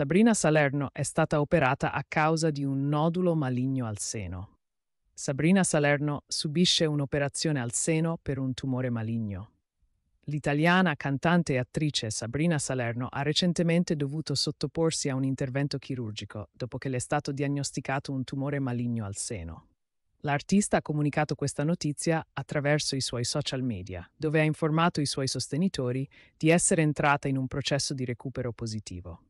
Sabrina Salerno è stata operata a causa di un nodulo maligno al seno. Sabrina Salerno subisce un'operazione al seno per un tumore maligno. L'italiana cantante e attrice Sabrina Salerno ha recentemente dovuto sottoporsi a un intervento chirurgico dopo che le è stato diagnosticato un tumore maligno al seno. L'artista ha comunicato questa notizia attraverso i suoi social media, dove ha informato i suoi sostenitori di essere entrata in un processo di recupero positivo.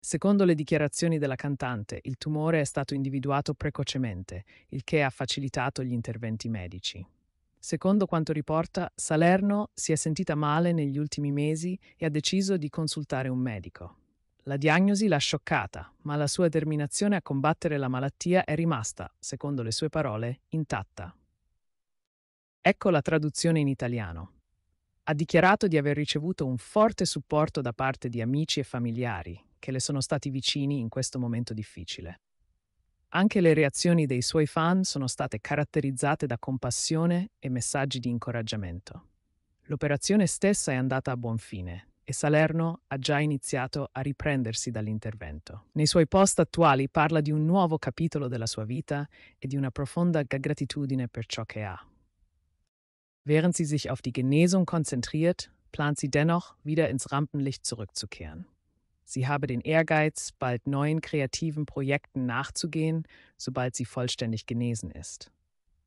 Secondo le dichiarazioni della cantante, il tumore è stato individuato precocemente, il che ha facilitato gli interventi medici. Secondo quanto riporta, Salerno si è sentita male negli ultimi mesi e ha deciso di consultare un medico. La diagnosi l'ha scioccata, ma la sua determinazione a combattere la malattia è rimasta, secondo le sue parole, intatta. Ecco la traduzione in italiano. Ha dichiarato di aver ricevuto un forte supporto da parte di amici e familiari, che le sono stati vicini in questo momento difficile. Anche le reazioni dei suoi fan sono state caratterizzate da compassione e messaggi di incoraggiamento. L'operazione stessa è andata a buon fine e Salerno ha già iniziato a riprendersi dall'intervento. Nei suoi post attuali parla di un nuovo capitolo della sua vita e di una profonda gratitudine per ciò che ha. Während sie sich auf die Genesung konzentriert, plant sie dennoch, wieder ins Rampenlicht zurückzukehren. Sie habe den Ehrgeiz, bald neuen kreativen Projekten nachzugehen, sobald sie vollständig genesen ist.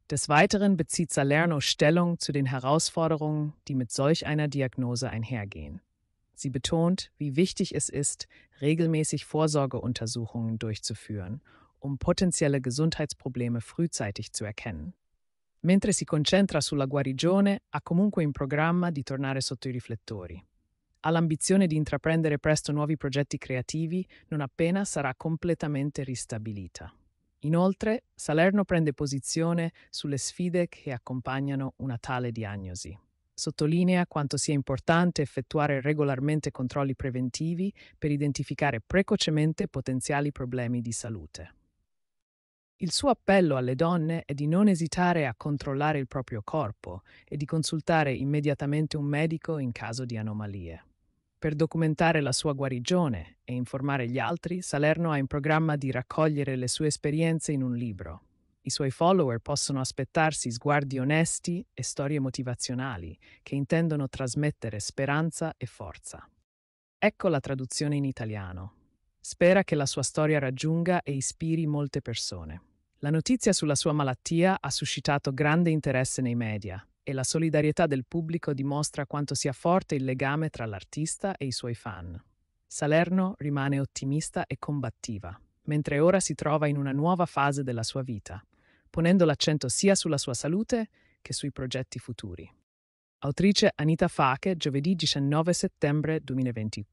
Des Weiteren bezieht Salerno Stellung zu den Herausforderungen, die mit solch einer Diagnose einhergehen. Sie betont, wie wichtig es ist, regelmäßig Vorsorgeuntersuchungen durchzuführen, um potenzielle Gesundheitsprobleme frühzeitig zu erkennen. Mentre si concentra sulla guarigione, ha comunque in programma di tornare sotto i riflettori. ha l'ambizione di intraprendere presto nuovi progetti creativi non appena sarà completamente ristabilita. Inoltre, Salerno prende posizione sulle sfide che accompagnano una tale diagnosi. Sottolinea quanto sia importante effettuare regolarmente controlli preventivi per identificare precocemente potenziali problemi di salute. Il suo appello alle donne è di non esitare a controllare il proprio corpo e di consultare immediatamente un medico in caso di anomalie. Per documentare la sua guarigione e informare gli altri, Salerno ha in programma di raccogliere le sue esperienze in un libro. I suoi follower possono aspettarsi sguardi onesti e storie motivazionali che intendono trasmettere speranza e forza. Ecco la traduzione in italiano. Spera che la sua storia raggiunga e ispiri molte persone. La notizia sulla sua malattia ha suscitato grande interesse nei media, e la solidarietà del pubblico dimostra quanto sia forte il legame tra l'artista e i suoi fan. Salerno rimane ottimista e combattiva, mentre ora si trova in una nuova fase della sua vita, ponendo l'accento sia sulla sua salute che sui progetti futuri. Autrice Anita Fache, giovedì 19 settembre 2024.